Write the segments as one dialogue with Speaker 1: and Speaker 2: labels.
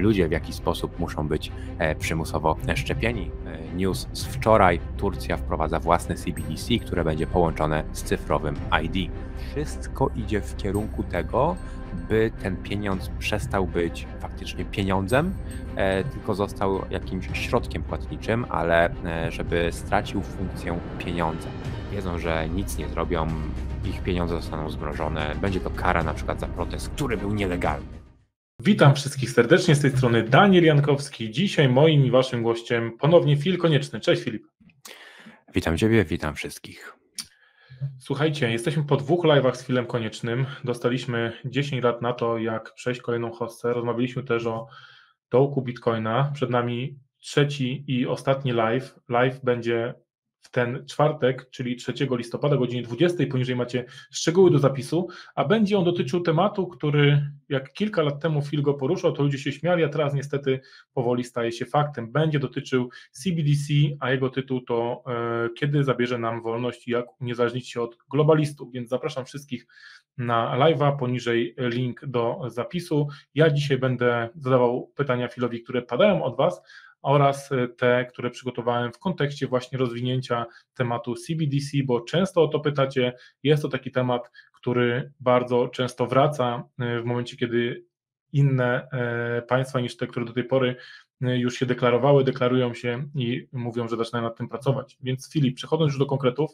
Speaker 1: ludzie w jaki sposób muszą być e, przymusowo szczepieni. E, news z wczoraj. Turcja wprowadza własne CBDC, które będzie połączone z cyfrowym ID. Wszystko idzie w kierunku tego, by ten pieniądz przestał być faktycznie pieniądzem, e, tylko został jakimś środkiem płatniczym, ale żeby stracił funkcję pieniądza. Wiedzą, że nic nie zrobią, ich pieniądze zostaną
Speaker 2: zmrożone, będzie to kara na przykład za protest, który był nielegalny. Witam wszystkich serdecznie z tej strony Daniel Jankowski. Dzisiaj moim i waszym gościem ponownie film Konieczny. Cześć Filip.
Speaker 1: Witam ciebie, witam wszystkich.
Speaker 2: Słuchajcie, jesteśmy po dwóch live'ach z Filem Koniecznym. Dostaliśmy 10 lat na to, jak przejść kolejną hossę. Rozmawialiśmy też o dołku Bitcoina. Przed nami trzeci i ostatni live. Live będzie w ten czwartek, czyli 3 listopada o godzinie 20. Poniżej macie szczegóły do zapisu, a będzie on dotyczył tematu, który jak kilka lat temu Phil go poruszał, to ludzie się śmiali, a teraz niestety powoli staje się faktem. Będzie dotyczył CBDC, a jego tytuł to e, Kiedy zabierze nam wolność i jak uniezależnić się od globalistów. Więc zapraszam wszystkich na live'a, poniżej link do zapisu. Ja dzisiaj będę zadawał pytania Filowi, które padają od Was, oraz y, te, które przygotowałem w kontekście właśnie rozwinięcia tematu CBDC, bo często o to pytacie. Jest to taki temat, który bardzo często wraca y, w momencie, kiedy inne e, państwa niż te, które do tej pory Y, już się deklarowały, deklarują się i mówią, że zaczynają nad tym pracować. Więc Filip, przechodząc już do konkretów,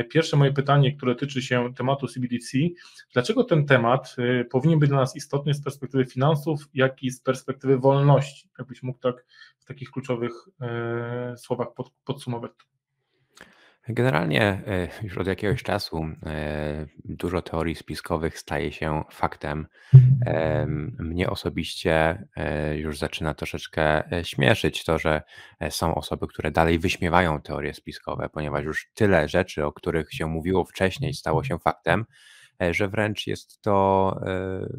Speaker 2: y, pierwsze moje pytanie, które tyczy się tematu CBDC, dlaczego ten temat y, powinien być dla nas istotny z perspektywy finansów, jak i z perspektywy wolności? Jakbyś mógł tak w takich kluczowych słowach podsumować
Speaker 1: Generalnie e, już od jakiegoś czasu e, dużo teorii spiskowych staje się faktem. Mnie osobiście e, już zaczyna troszeczkę śmieszyć to, że są osoby, które dalej wyśmiewają teorie spiskowe, ponieważ już tyle rzeczy, o których się mówiło wcześniej, stało się faktem, że wręcz jest to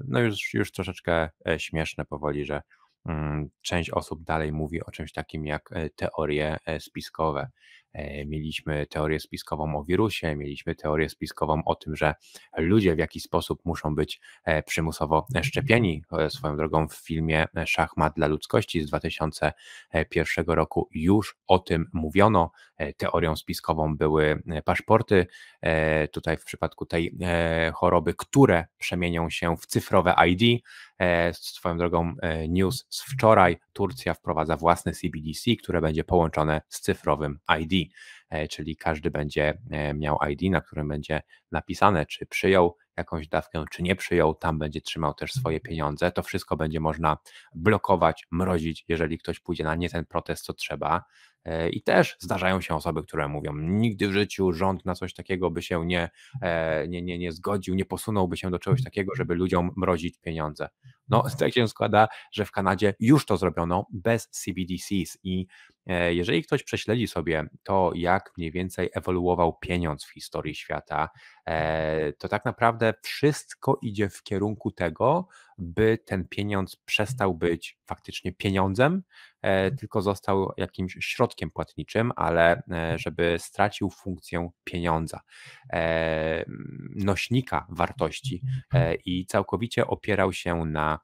Speaker 1: no już, już troszeczkę śmieszne powoli, że mm, część osób dalej mówi o czymś takim jak teorie spiskowe. E, mieliśmy teorię spiskową o wirusie, mieliśmy teorię spiskową o tym, że ludzie w jakiś sposób muszą być e, przymusowo szczepieni. E, swoją drogą w filmie Szachmat dla ludzkości z 2001 roku już o tym mówiono. Teorią spiskową były paszporty. Tutaj w przypadku tej choroby, które przemienią się w cyfrowe ID. Swoją drogą news z wczoraj. Turcja wprowadza własne CBDC, które będzie połączone z cyfrowym ID. E, czyli każdy będzie e, miał ID, na którym będzie napisane, czy przyjął jakąś dawkę, czy nie przyjął, tam będzie trzymał też swoje mhm. pieniądze. To wszystko będzie można blokować, mrozić, jeżeli ktoś pójdzie na nie ten protest, co trzeba. E, I też zdarzają się osoby, które mówią, nigdy w życiu rząd na coś takiego by się nie, nie, nie, nie zgodził, nie posunąłby się do czegoś takiego, żeby ludziom mrozić pieniądze. No, tak się składa, że w Kanadzie już to zrobiono bez CBDCs i E, jeżeli ktoś prześledzi sobie to, jak mniej więcej ewoluował pieniądz w historii świata, e, to tak naprawdę wszystko idzie w kierunku tego, by ten pieniądz przestał mhm. być faktycznie pieniądzem, e, mhm. tylko został jakimś środkiem płatniczym, ale mhm. żeby stracił funkcję pieniądza, nośnika wartości i całkowicie opierał się na,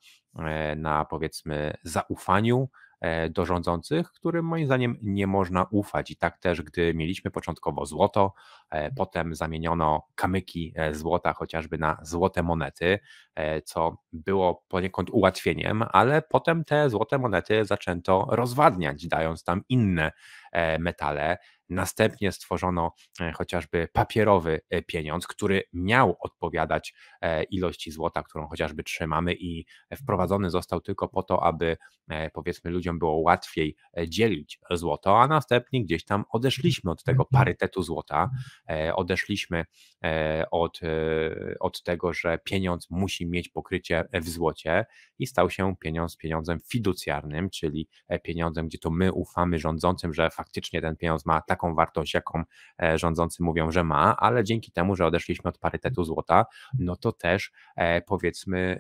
Speaker 1: na powiedzmy zaufaniu, E, do rządzących, którym moim zdaniem nie można ufać. I tak też, gdy mieliśmy początkowo złoto, e, mhm. potem zamieniono kamyki e, złota chociażby na złote monety, co było poniekąd ułatwieniem, ale potem te złote monety zaczęto rozwadniać, dając tam inne E, metale. Następnie stworzono e, chociażby papierowy e, pieniądz, który miał odpowiadać ilości złota, którą chociażby trzymamy, i wprowadzony został tylko po to, aby powiedzmy ludziom było łatwiej dzielić złoto, a następnie gdzieś tam odeszliśmy od tego mhm. parytetu złota, odeszliśmy od, od tego, że pieniądz musi mieć pokrycie w złocie i stał się pieniądz pieniądzem fiducjarnym, czyli pieniądzem, gdzie to my ufamy rządzącym, że faktycznie ten pieniądz ma taką wartość, jaką e, rządzący mówią, że ma, ale dzięki temu, że odeszliśmy od parytetu złota, no to też e, powiedzmy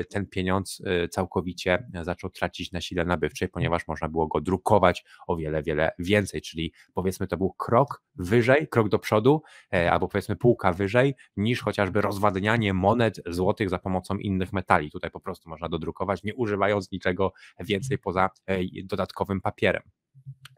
Speaker 1: e, ten pieniądz całkowicie zaczął tracić na sile nabywczej, ponieważ można było go drukować o wiele, wiele więcej, czyli powiedzmy to był krok wyżej, krok do przodu, albo powiedzmy półka wyżej, niż chociażby rozwadnianie monet złotych za pomocą innych metali. Tutaj po prostu można dodrukować, nie używając niczego więcej poza dodatkowym papierem.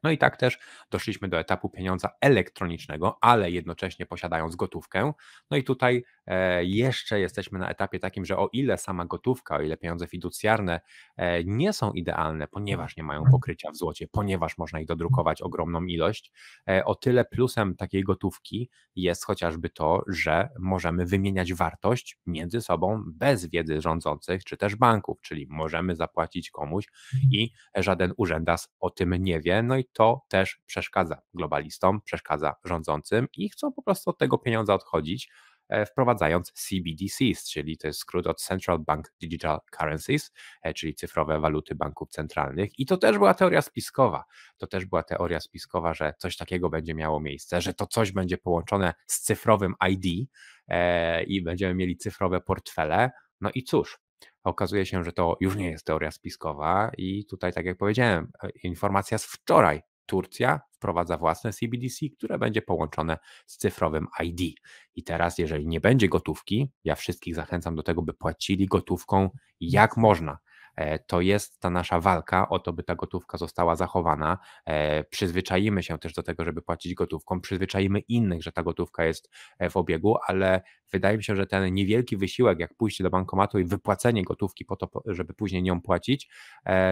Speaker 1: No i tak też doszliśmy do etapu pieniądza elektronicznego, ale jednocześnie posiadając gotówkę. No i tutaj e, jeszcze jesteśmy na etapie takim, że o ile sama gotówka, o ile pieniądze fiducjarne e, nie są idealne, ponieważ nie mają pokrycia w złocie, ponieważ można ich dodrukować ogromną ilość, e, o tyle plusem takiej gotówki jest chociażby to, że możemy wymieniać wartość między sobą bez wiedzy rządzących czy też banków, czyli możemy zapłacić komuś i żaden urzędas o tym nie wie no i to też przeszkadza globalistom, przeszkadza rządzącym i chcą po prostu od tego pieniądza odchodzić, e, wprowadzając CBDCs, czyli to jest skrót od Central Bank Digital Currencies, e, czyli cyfrowe waluty banków centralnych. I to też była teoria spiskowa. To też była teoria spiskowa, że coś takiego będzie miało miejsce, że to coś będzie połączone z cyfrowym ID e, i będziemy mieli cyfrowe portfele. No i cóż, okazuje się, że to już nie jest teoria spiskowa i tutaj, tak jak powiedziałem, e, informacja z wczoraj. Turcja wprowadza własne CBDC, które będzie połączone z cyfrowym ID. I teraz, jeżeli nie będzie gotówki, ja wszystkich zachęcam do tego, by płacili gotówką jak można. E, to jest ta nasza walka o to, by ta gotówka została zachowana. E, przyzwyczajimy się też do tego, żeby płacić gotówką, przyzwyczajimy innych, że ta gotówka jest e, w obiegu, ale wydaje mi się, że ten niewielki wysiłek, jak pójście do bankomatu i wypłacenie gotówki po to, żeby później nią płacić,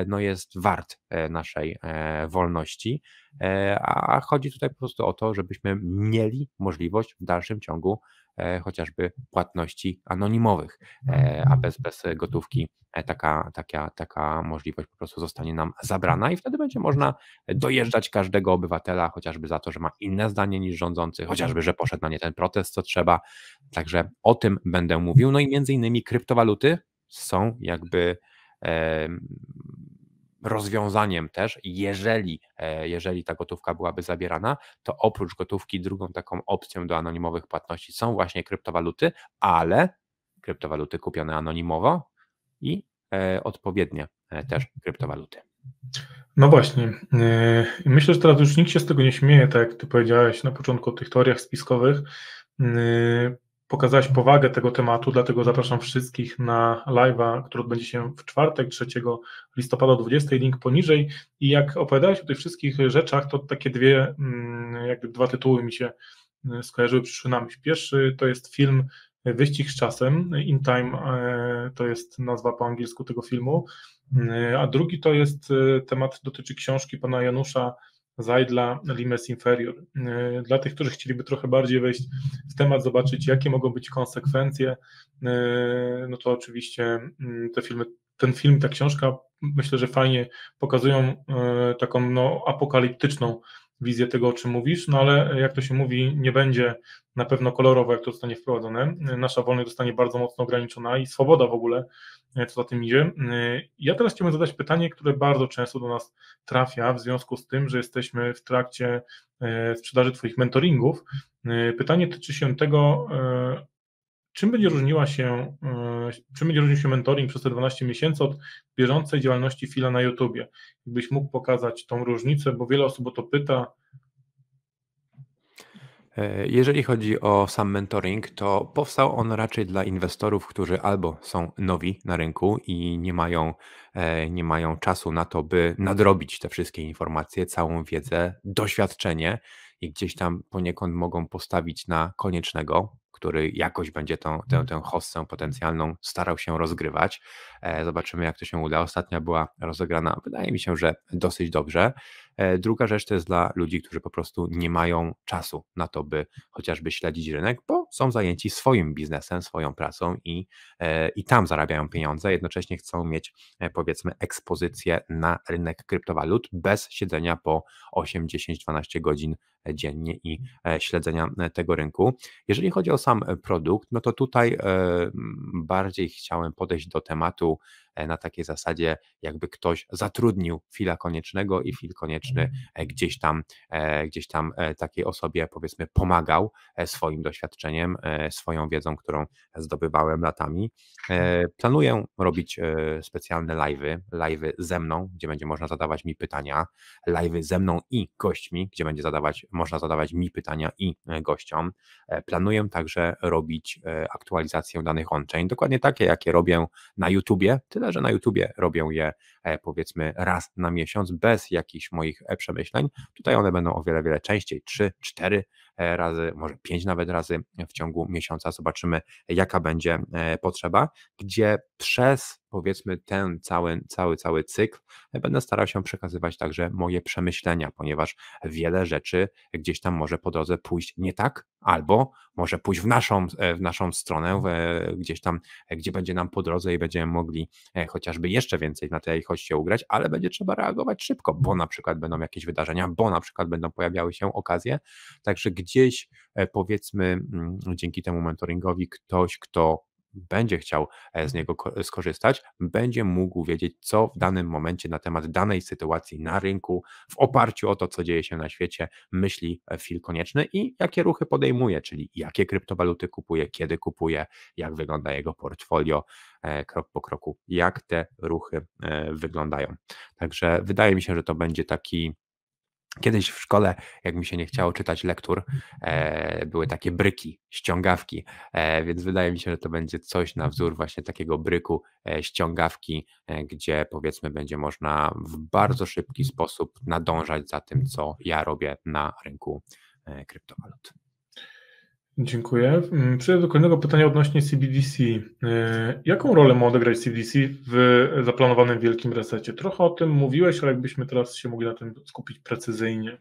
Speaker 1: no jest wart naszej wolności. A chodzi tutaj po prostu o to, żebyśmy mieli możliwość w dalszym ciągu E, chociażby płatności anonimowych, e, a bez, bez gotówki e, taka, taka, taka możliwość po prostu zostanie nam zabrana i wtedy będzie można dojeżdżać każdego obywatela, chociażby za to, że ma inne zdanie niż rządzący, chociażby, że poszedł na nie ten protest, co trzeba. Także o tym będę mówił. No i między innymi kryptowaluty są jakby rozwiązaniem też, jeżeli, e, jeżeli ta gotówka byłaby zabierana, to oprócz gotówki drugą taką opcją do anonimowych płatności są właśnie kryptowaluty, ale kryptowaluty kupione anonimowo i e, odpowiednie e, też kryptowaluty.
Speaker 2: No właśnie. Myślę, że teraz już nikt się z tego nie śmieje, tak jak ty powiedziałeś na początku o tych teoriach spiskowych pokazałaś powagę tego tematu, dlatego zapraszam wszystkich na live'a, który odbędzie się w czwartek, 3 listopada o 20, link poniżej. I jak opowiadałeś o tych wszystkich rzeczach, to takie dwie, mm, jakby dwa tytuły mi się mm, skojarzyły, przyszły na myśl. Pierwszy to jest film Wyścig z czasem, In Time e, to jest nazwa po angielsku tego filmu, e, a drugi to jest e, temat, dotyczy książki pana Janusza Zajdla, Limes Inferior. Y, dla tych, którzy chcieliby trochę bardziej wejść w temat, zobaczyć jakie mogą być konsekwencje, y, no to oczywiście mm, te filmy, ten film, ta książka myślę, że fajnie pokazują y, taką no, apokaliptyczną wizję tego, o czym mówisz, no ale e, jak to się mówi, nie będzie na pewno kolorowo, jak to zostanie wprowadzone. E, nasza wolność zostanie bardzo mocno ograniczona i swoboda w ogóle, e, co za tym idzie. Ja teraz chciałbym zadać pytanie, które bardzo często do nas trafia w związku z tym, że jesteśmy w trakcie sprzedaży Twoich mentoringów. Pytanie tyczy się tego, czym będzie różniła się, czym będzie różnił się mentoring przez te 12 miesięcy od bieżącej działalności Fila na YouTubie? Gdybyś mógł pokazać tą różnicę, bo wiele osób o to pyta,
Speaker 1: E, jeżeli chodzi o sam mentoring, to powstał on raczej dla inwestorów, którzy albo są nowi na rynku i nie mają, e, nie mają czasu na to, by nadrobić te wszystkie informacje, całą wiedzę, doświadczenie i gdzieś tam poniekąd mogą postawić na koniecznego, który jakoś będzie tą, tę, tę hossę potencjalną starał się rozgrywać. E, zobaczymy, jak to się uda. Ostatnia była rozegrana, wydaje mi się, że dosyć dobrze. E, druga rzecz to jest dla ludzi, którzy po prostu nie mają czasu na to, by chociażby śledzić rynek, bo są zajęci swoim biznesem, swoją pracą i, e, i tam zarabiają pieniądze, jednocześnie chcą mieć e, powiedzmy ekspozycję na rynek kryptowalut bez siedzenia po 8, 10, 12 godzin dziennie i śledzenia tego rynku. Jeżeli chodzi o sam produkt, no to tutaj bardziej chciałem podejść do tematu E, na takiej zasadzie, jakby ktoś zatrudnił fila koniecznego i fil konieczny mhm. e, gdzieś tam, e, gdzieś tam takiej osobie powiedzmy pomagał swoim doświadczeniem, swoją wiedzą, którą zdobywałem latami. Tak. Planuję robić specjalne live'y, live'y ze mną, gdzie będzie można zadawać mi pytania, live'y ze mną i gośćmi, gdzie będzie zadawać, można zadawać mi pytania i gościom. Planuję także robić aktualizację danych on-chain, dokładnie takie, jakie robię na YouTubie, tyle, że na YouTubie robią je e, powiedzmy raz na miesiąc bez jakichś moich e, przemyśleń. Tutaj one będą o wiele, wiele częściej, 3, 4 e, razy, może 5 nawet razy w ciągu miesiąca. Zobaczymy, jaka będzie potrzeba, gdzie przez powiedzmy ten cały, cały, cały cykl, e, będę starał się przekazywać także moje przemyślenia, ponieważ wiele rzeczy gdzieś tam może po drodze pójść nie tak, albo może pójść w naszą, e, w naszą stronę, w, e, gdzieś tam, gdzie będzie nam po drodze i będziemy mogli chociażby jeszcze więcej na tej choście ugrać, ale będzie trzeba reagować szybko, bo na przykład będą jakieś wydarzenia, bo na przykład będą pojawiały się okazje, także gdzieś powiedzmy mm, dzięki temu mentoringowi ktoś, kto będzie chciał e, z niego skorzystać, będzie mógł wiedzieć, co w danym momencie na temat danej sytuacji na rynku, w oparciu o to, co dzieje się na świecie, myśli fil e, Konieczny i jakie ruchy podejmuje, czyli jakie kryptowaluty kupuje, kiedy kupuje, jak wygląda jego portfolio e, krok po kroku, jak te ruchy wyglądają. Także wydaje mi się, że to będzie taki Kiedyś w szkole, jak mi się nie chciało czytać lektur, e, były takie bryki, ściągawki, e, więc wydaje mi się, że to będzie coś na mhm. wzór właśnie takiego bryku, e, ściągawki, e, gdzie powiedzmy będzie można w bardzo szybki mhm. sposób nadążać za tym, mhm. co ja robię na rynku
Speaker 2: e, kryptowalut. Dziękuję. Mm, przejdę do kolejnego pytania odnośnie CBDC. Y, jaką rolę ma odegrać CBDC w zaplanowanym wielkim resecie? Trochę o tym mówiłeś, ale jakbyśmy teraz się mogli na tym skupić precyzyjnie.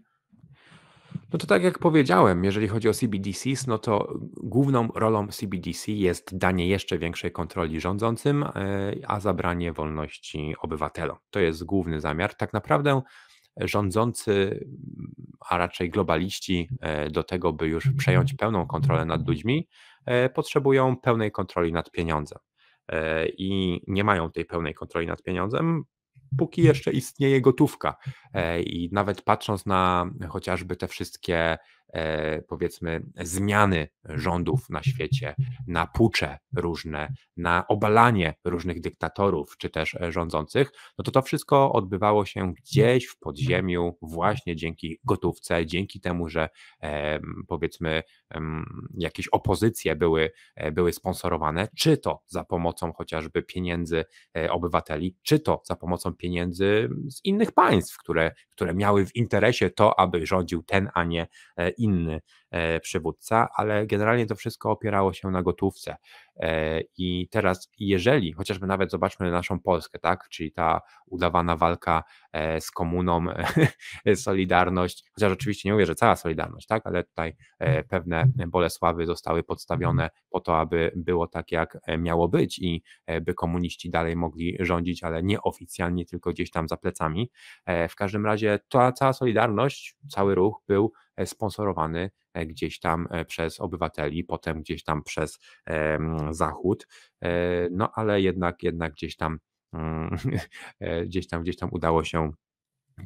Speaker 1: No to tak jak powiedziałem, jeżeli chodzi o CBDCs, no to główną rolą CBDC jest danie jeszcze większej kontroli rządzącym, y, a zabranie wolności obywatelom. To jest główny zamiar. Tak naprawdę rządzący a raczej globaliści e, do tego, by już mhm. przejąć pełną kontrolę nad ludźmi, e, potrzebują pełnej kontroli nad pieniądzem. E, I nie mają tej pełnej kontroli nad pieniądzem, póki jeszcze istnieje gotówka. I nawet patrząc na chociażby te wszystkie E, powiedzmy zmiany rządów na świecie, na pucze różne, na obalanie różnych dyktatorów czy też e, rządzących, no to to wszystko odbywało się gdzieś w podziemiu, właśnie dzięki gotówce, dzięki temu, że powiedzmy jakieś opozycje były, e, były sponsorowane, czy to za pomocą chociażby pieniędzy obywateli, czy to za pomocą pieniędzy z innych państw, które, które miały w interesie to, aby rządził ten, a nie inny. E, przywódca, ale generalnie to wszystko opierało się na gotówce. E, I teraz, jeżeli chociażby nawet zobaczmy naszą Polskę, tak, czyli ta udawana walka e, z komuną, Solidarność, chociaż oczywiście nie mówię, że cała Solidarność, tak, ale tutaj pewne bolesławy zostały podstawione po to, aby było tak, jak miało być i by komuniści dalej mogli rządzić, ale nie oficjalnie, tylko gdzieś tam za plecami. W każdym razie ta cała Solidarność, cały ruch był sponsorowany E, gdzieś tam e, przez obywateli, potem gdzieś tam przez Zachód, e, no ale jednak, jednak gdzieś tam, mm, gdzieś tam, gdzieś tam udało się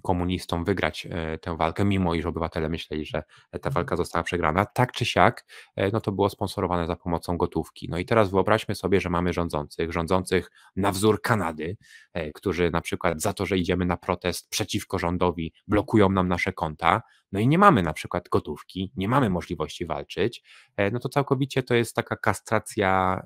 Speaker 1: komunistom wygrać e, tę walkę, mimo iż obywatele myśleli, że ta mhm. walka została przegrana. Tak czy siak, e, no to było sponsorowane za pomocą gotówki. No i teraz wyobraźmy sobie, że mamy rządzących, rządzących na wzór Kanady, e, którzy na przykład za to, że idziemy na protest przeciwko rządowi, blokują nam nasze konta, no i nie mamy na przykład gotówki, nie mamy możliwości walczyć, no to całkowicie to jest taka kastracja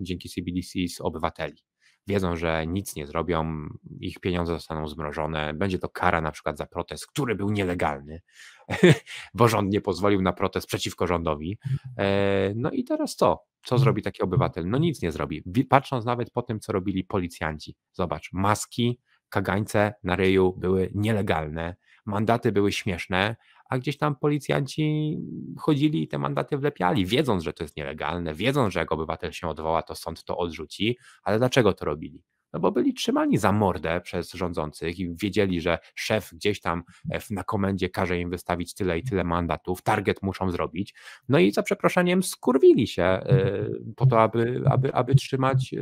Speaker 1: dzięki CBDC z obywateli wiedzą, że nic nie zrobią, ich pieniądze zostaną zmrożone, będzie to kara na przykład za protest, który był nielegalny, bo rząd nie pozwolił na protest przeciwko rządowi. E, no i teraz co? Co mhm. zrobi taki obywatel? No nic nie zrobi. Patrząc nawet po tym, co robili policjanci. Zobacz, maski, kagańce na ryju były nielegalne, mandaty były śmieszne, a gdzieś tam policjanci chodzili i te mandaty wlepiali, wiedząc, że to jest nielegalne, wiedząc, że jak obywatel się odwoła, to sąd to odrzuci, ale dlaczego to robili? No bo byli trzymani za mordę przez rządzących i wiedzieli, że szef gdzieś tam e, na komendzie każe im wystawić tyle i tyle mandatów, target muszą zrobić. No i za przeproszeniem skurwili się e, po to, aby, aby, aby trzymać e,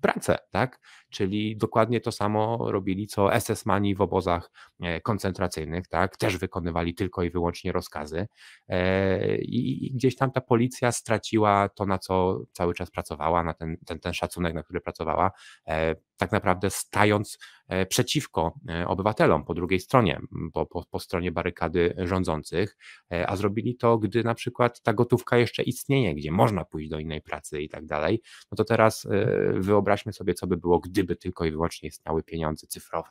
Speaker 1: pracę, tak? Czyli dokładnie to samo robili, co SS-mani w obozach e, koncentracyjnych, tak? Też wykonywali tylko i wyłącznie rozkazy e, i gdzieś tam ta policja straciła to, na co cały czas pracowała, na ten, ten, ten szacunek, na który pracowała, e, tak naprawdę stając e, przeciwko e, obywatelom po drugiej stronie, po, po, po, stronie barykady rządzących, e, a zrobili to, gdy na przykład ta gotówka jeszcze istnieje, gdzie można pójść do innej pracy i tak dalej, no to teraz wyobraźmy sobie, co by było, gdyby tylko i wyłącznie istniały pieniądze cyfrowe,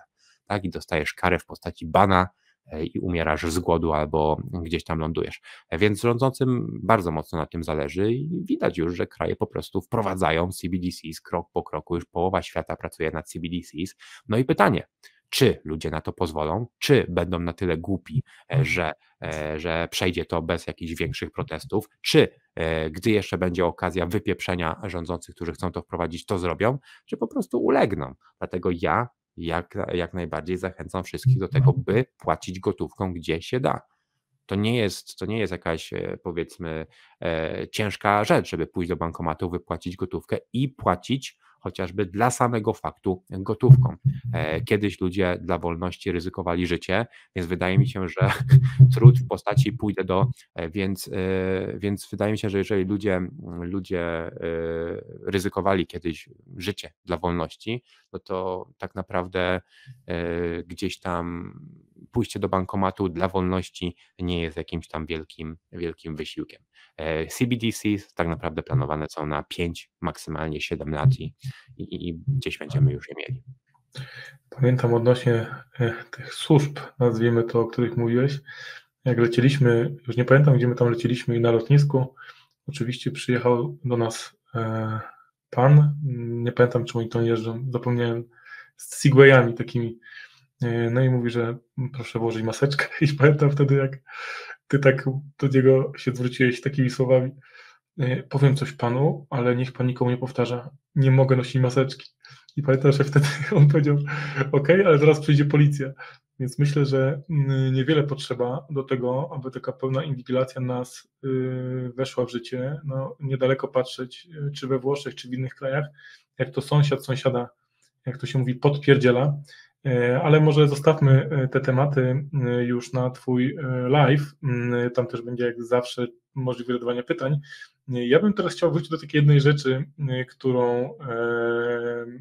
Speaker 1: tak, i dostajesz karę w postaci bana E, i umierasz z głodu albo gdzieś tam lądujesz. Więc rządzącym bardzo mocno na tym zależy i widać już, że kraje po prostu wprowadzają CBDCs krok po kroku, już połowa świata pracuje nad CBDCs. No i pytanie, czy ludzie na to pozwolą, czy będą na tyle głupi, e, mhm. że, e, że przejdzie to bez jakichś większych protestów, czy gdy jeszcze będzie okazja wypieprzenia rządzących, którzy chcą to wprowadzić, to zrobią, czy po prostu ulegną. Dlatego ja jak, jak najbardziej zachęcam wszystkich do tego, mhm. by płacić gotówką, gdzie się da. To nie jest, to nie jest jakaś e, powiedzmy e, ciężka rzecz, żeby pójść do bankomatu, wypłacić gotówkę i płacić chociażby dla samego faktu gotówką. E, kiedyś ludzie dla wolności ryzykowali życie, więc wydaje mi się, że trud w postaci pójdę do, e, więc, e, więc wydaje mi się, że jeżeli ludzie, ludzie ryzykowali kiedyś życie dla wolności, no to tak naprawdę gdzieś tam pójście do bankomatu dla wolności nie jest jakimś tam wielkim, wielkim wysiłkiem. CBDC e, tak naprawdę planowane są na 5, maksymalnie 7 lat i, i, i gdzieś będziemy już je mieli.
Speaker 2: Pamiętam odnośnie e, tych służb, nazwijmy to, o których mówiłeś, jak leciliśmy, już nie pamiętam, gdzie my tam leciliśmy i na lotnisku, oczywiście przyjechał do nas e, pan, nie pamiętam, czy oni tam jeżdżą, zapomniałem, z Segwayami takimi, no i mówi, że proszę włożyć maseczkę i pamiętam wtedy, jak ty tak do niego się zwróciłeś takimi słowami. E, powiem coś panu, ale niech pan nikomu nie powtarza. Nie mogę nosić maseczki. I pamiętam, że wtedy on powiedział: OK, ale zaraz przyjdzie policja. Więc myślę, że mm, niewiele potrzeba do tego, aby taka pełna inwigilacja nas y, weszła w życie. No, niedaleko patrzeć, y, czy we Włoszech, czy w innych krajach, jak to sąsiad sąsiada, jak to się mówi, podpierdziela, E, ale może zostawmy e, te tematy e, już na Twój live. Mm, tam też będzie jak zawsze możliwość zadawania pytań. Ja bym teraz chciał wrócić do takiej jednej rzeczy, którą, o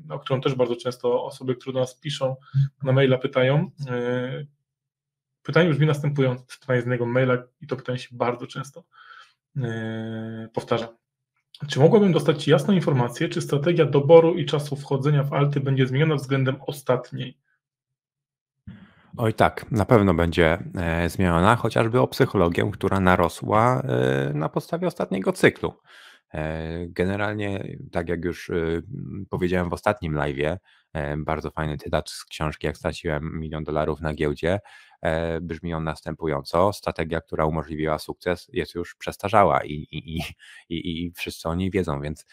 Speaker 2: no, którą też bardzo często osoby, które do nas piszą, na maila pytają. Pytanie brzmi następujące, pytanie z innego maila i to pytanie się bardzo często powtarza. Czy mogłabym dostać jasną informację, czy strategia doboru i czasu wchodzenia w alty będzie zmieniona względem ostatniej?
Speaker 1: Oj tak, na pewno będzie e, zmieniona, chociażby o psychologię, która narosła e, na podstawie ostatniego cyklu. E, generalnie, tak jak już y, powiedziałem w ostatnim live, e, bardzo fajny cytat z książki Jak straciłem milion dolarów na giełdzie, e, brzmi on następująco. Strategia, która umożliwiła sukces, jest już przestarzała i, i, i, i wszyscy o niej wiedzą, więc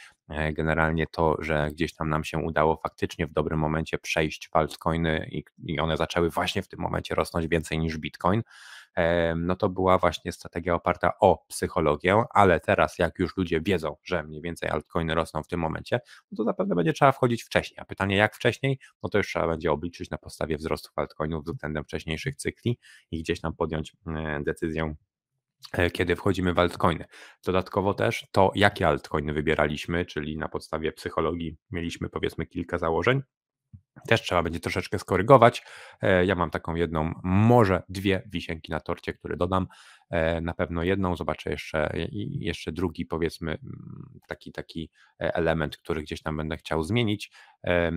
Speaker 1: generalnie to, że gdzieś tam nam się udało faktycznie w dobrym momencie przejść altcoiny i, i one zaczęły właśnie w tym momencie rosnąć więcej niż bitcoin, no to była właśnie strategia oparta o psychologię, ale teraz jak już ludzie wiedzą, że mniej więcej altcoiny rosną w tym momencie, no to zapewne będzie trzeba wchodzić wcześniej. A pytanie jak wcześniej, no to już trzeba będzie obliczyć na podstawie wzrostów altcoinów względem wcześniejszych cykli i gdzieś tam podjąć e, decyzję e, kiedy wchodzimy w altcoiny. Dodatkowo też to, jakie altcoiny wybieraliśmy, czyli na podstawie psychologii mieliśmy powiedzmy kilka założeń, też trzeba będzie troszeczkę skorygować. E, ja mam taką jedną, może dwie wisienki na torcie, które dodam. E, na pewno jedną, zobaczę jeszcze, e, jeszcze drugi, powiedzmy, mm, taki, taki element, który gdzieś tam będę chciał zmienić,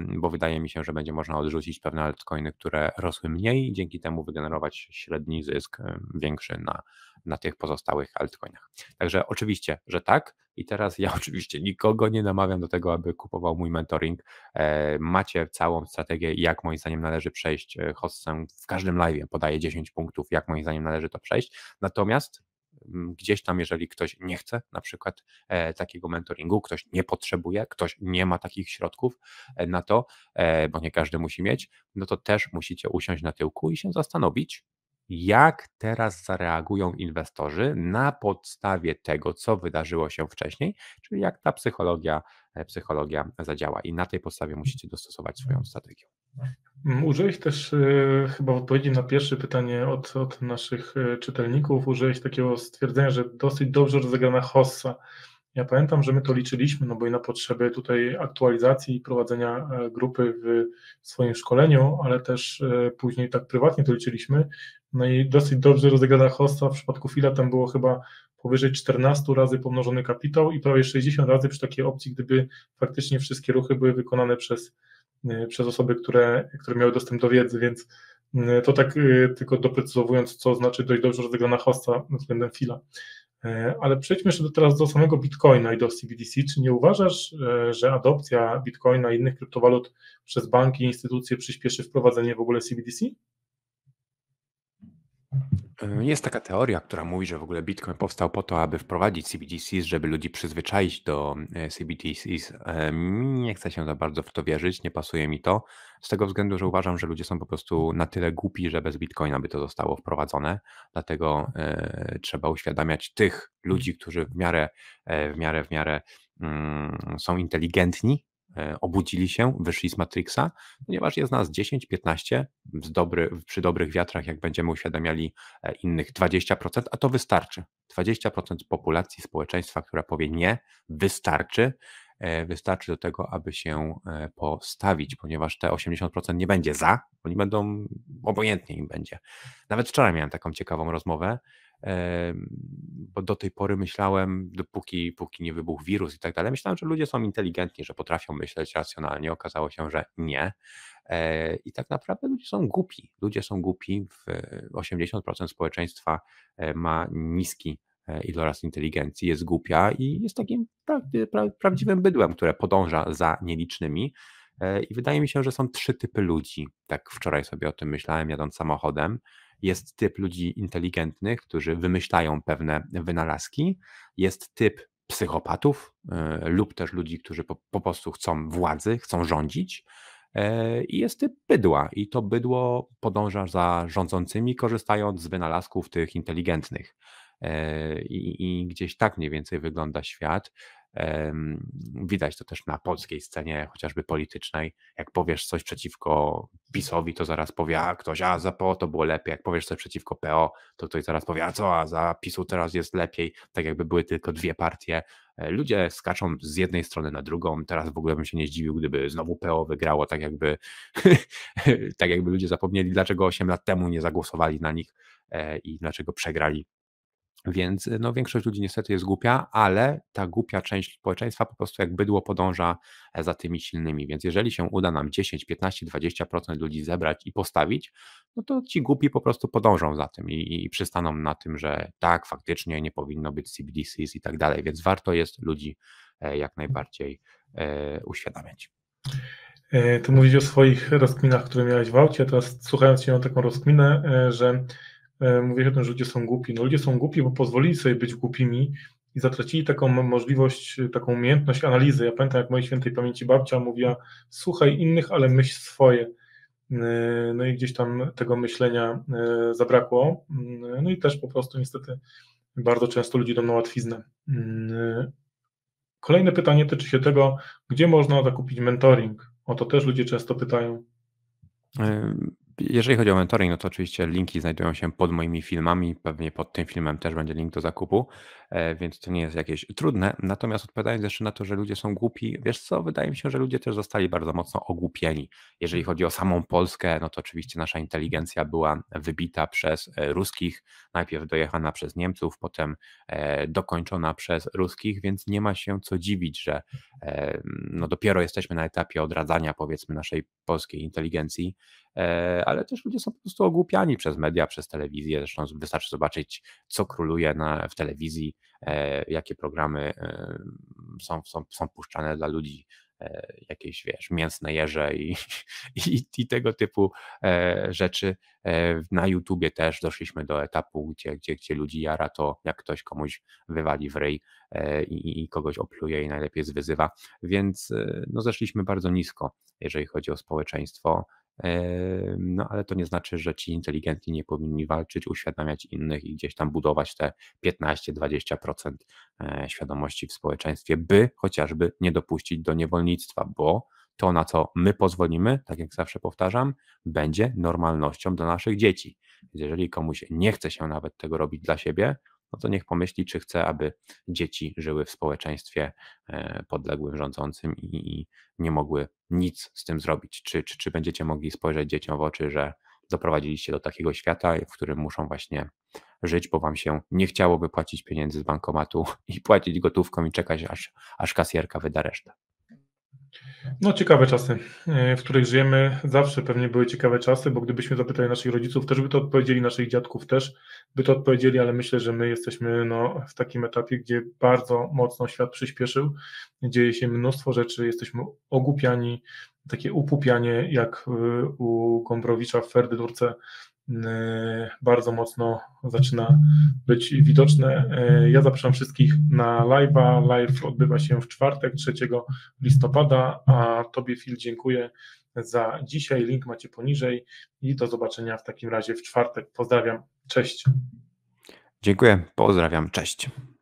Speaker 1: bo wydaje mi się, że będzie można odrzucić pewne altcoiny, które rosły mniej, dzięki temu wygenerować średni zysk większy na na tych pozostałych altcoinach. Także oczywiście, że tak. I teraz ja oczywiście nikogo nie namawiam do tego, aby kupował mój mentoring. E, macie całą strategię, jak moim zdaniem należy przejść e, hossę. W każdym live podaję 10 punktów, jak moim zdaniem należy to przejść. Natomiast mm, gdzieś tam, jeżeli ktoś nie chce na przykład e, takiego mentoringu, ktoś nie potrzebuje, ktoś nie ma takich środków na to, bo nie każdy musi mieć, no to też musicie usiąść na tyłku i się zastanowić, jak teraz zareagują inwestorzy na podstawie tego, co wydarzyło się wcześniej, czyli jak ta psychologia, e, psychologia zadziała. I na tej podstawie musicie dostosować swoją strategię.
Speaker 2: Mm, użyłeś też e, chyba w odpowiedzi na pierwsze pytanie od, od naszych e, czytelników, użyłeś takiego stwierdzenia, że dosyć dobrze rozegrana hossa. Ja pamiętam, że my to liczyliśmy, no bo i na potrzeby tutaj aktualizacji i prowadzenia e, grupy w swoim szkoleniu, ale też e, później tak prywatnie to liczyliśmy. No i dosyć dobrze rozegrana hosta w przypadku fila tam było chyba powyżej 14 razy pomnożony kapitał i prawie 60 razy przy takiej opcji, gdyby faktycznie wszystkie ruchy były wykonane przez, e, przez osoby, które, które miały dostęp do wiedzy, więc to tak tylko doprecyzowując, co znaczy dość dobrze rozegrana hosta względem fila. E, ale przejdźmy jeszcze teraz do samego Bitcoina i do CBDC. Czy nie uważasz, e, że adopcja Bitcoina i innych kryptowalut przez banki i instytucje przyspieszy wprowadzenie w ogóle CBDC? Y, jest taka teoria,
Speaker 1: która mówi, że w ogóle Bitcoin powstał po to, aby wprowadzić CBDCs, żeby ludzi przyzwyczaić do y, CBDCs. Y, nie chcę się za bardzo w to wierzyć, nie pasuje mi to, z tego względu, że uważam, że ludzie są po prostu na tyle głupi, że bez Bitcoina by to zostało wprowadzone. Dlatego trzeba uświadamiać tych ludzi, którzy w miarę, w miarę, w miarę mm, są inteligentni, E, obudzili się, wyszli z Matrixa, ponieważ jest nas 10-15 dobry, przy dobrych wiatrach, jak będziemy uświadamiali e, innych 20%, a to wystarczy. 20% populacji, społeczeństwa, która powie nie, wystarczy, e, wystarczy do tego, aby się postawić, ponieważ te 80% nie będzie za, oni będą, obojętnie im będzie. Nawet wczoraj miałem taką ciekawą rozmowę, bo do tej pory myślałem, dopóki póki nie wybuchł wirus i tak dalej, myślałem, że ludzie są inteligentni, że potrafią myśleć racjonalnie. Okazało się, że nie. E, I tak naprawdę ludzie są głupi. Ludzie są głupi. 80% społeczeństwa e, ma niski e, iloraz inteligencji, jest głupia i jest takim prawdziwym bydłem, które podąża za nielicznymi. I wydaje mi się, że są trzy typy ludzi. Tak wczoraj sobie o tym myślałem, jadąc samochodem. Jest typ ludzi inteligentnych, którzy wymyślają pewne wynalazki, jest typ psychopatów e, lub też ludzi, którzy po, po, prostu chcą władzy, chcą rządzić. E, I jest typ bydła, i to bydło podąża za rządzącymi, korzystając z wynalazków tych inteligentnych. E, I, I, gdzieś tak mniej więcej wygląda świat. Widać to też na polskiej scenie, chociażby politycznej. Jak powiesz coś przeciwko PiSowi, to zaraz powie, a ktoś, a za PO to było lepiej. Jak powiesz coś przeciwko PO, to ktoś zaraz powie, a co, a za PiSu teraz jest lepiej. Tak jakby były tylko dwie partie. E, ludzie skaczą z jednej strony na drugą. Teraz w ogóle bym się nie zdziwił, gdyby znowu PO wygrało, tak jakby, tak jakby ludzie zapomnieli, dlaczego 8 lat temu nie zagłosowali na nich e, i dlaczego przegrali więc y, no, większość ludzi niestety jest głupia, ale ta głupia część społeczeństwa po prostu jak bydło podąża e, za tymi silnymi. Więc jeżeli się uda nam 10, 15, 20% ludzi zebrać i postawić, no to ci głupi po prostu podążą za tym i, i przystaną na tym, że tak, faktycznie nie powinno być CBDCs i tak dalej. Więc warto jest ludzi e, jak najbardziej e, uświadamiać.
Speaker 2: To mówisz o swoich rozkminach, które miałeś w aucie, a teraz słuchając się mam taką rozkminę, że E, mówię o tym, że ludzie są głupi. No ludzie są głupi, bo pozwolili sobie być głupimi i zatracili taką możliwość, e, taką umiejętność analizy. Ja pamiętam, jak mojej świętej pamięci babcia mówiła, słuchaj innych, ale myśl swoje. E, no i gdzieś tam tego myślenia zabrakło. No i też po prostu niestety bardzo często ludzie dom na łatwiznę. Kolejne pytanie tyczy się tego, gdzie można zakupić mentoring. O to też ludzie często pytają
Speaker 1: jeżeli chodzi o mentoring, no to oczywiście linki znajdują się pod moimi filmami, pewnie pod tym filmem też będzie link do zakupu. E, więc to nie jest jakieś trudne. Natomiast odpowiadając jeszcze na to, że ludzie są głupi, wiesz co, wydaje mi się, że ludzie też zostali bardzo mocno ogłupieni. Jeżeli mm. chodzi o samą Polskę, no to oczywiście nasza inteligencja była wybita przez e, ruskich, najpierw dojechana przez Niemców, potem e, dokończona przez ruskich, więc nie ma się co dziwić, że no dopiero jesteśmy na etapie odradzania powiedzmy naszej polskiej inteligencji, ale też ludzie są po prostu ogłupiani przez media, przez telewizję, zresztą wystarczy zobaczyć, co króluje na, w telewizji, E, jakie programy e, są, są, są puszczane dla ludzi, e, jakieś, wiesz, mięsne jeże i, i, i, tego typu rzeczy. Na YouTubie też doszliśmy do etapu, gdzie, gdzie, gdzie ludzi jara to, jak ktoś komuś wywali w ryj i, i kogoś opluje i najlepiej zwyzywa, więc no, zeszliśmy bardzo nisko, jeżeli chodzi o społeczeństwo no ale to nie znaczy, że ci inteligentni nie powinni walczyć, uświadamiać innych i gdzieś tam budować te 15-20% e, świadomości w społeczeństwie, by chociażby nie dopuścić do niewolnictwa, bo to, na co my pozwolimy, tak jak zawsze powtarzam, będzie normalnością dla naszych dzieci. Więc jeżeli komuś nie chce się nawet tego robić dla siebie, no to niech pomyśli, czy chce, aby dzieci żyły w społeczeństwie e, podległym rządzącym i nie mogły nic z tym zrobić. Czy, czy, czy będziecie mogli spojrzeć dzieciom w oczy, że doprowadziliście do takiego świata, w którym muszą właśnie żyć, bo wam się nie chciałoby płacić pieniędzy z bankomatu i płacić gotówką i czekać, aż, aż kasjerka wyda resztę.
Speaker 2: No, ciekawe czasy, e, w których żyjemy. Zawsze pewnie były ciekawe czasy, bo gdybyśmy zapytali naszych rodziców, też by to odpowiedzieli, naszych dziadków też by to odpowiedzieli, ale myślę, że my jesteśmy no, w takim etapie, gdzie bardzo mocno świat przyspieszył. Dzieje się mnóstwo rzeczy, jesteśmy ogłupiani, takie upupianie jak e, u Gombrowicza w Ferdydurce Y, bardzo mocno zaczyna być widoczne. Y, ja zapraszam wszystkich na live'a. Live odbywa się w czwartek, 3 listopada, a Tobie Phil, dziękuję za dzisiaj. Link macie poniżej i do zobaczenia w takim razie w czwartek. Pozdrawiam, cześć.
Speaker 1: Dziękuję, pozdrawiam, cześć.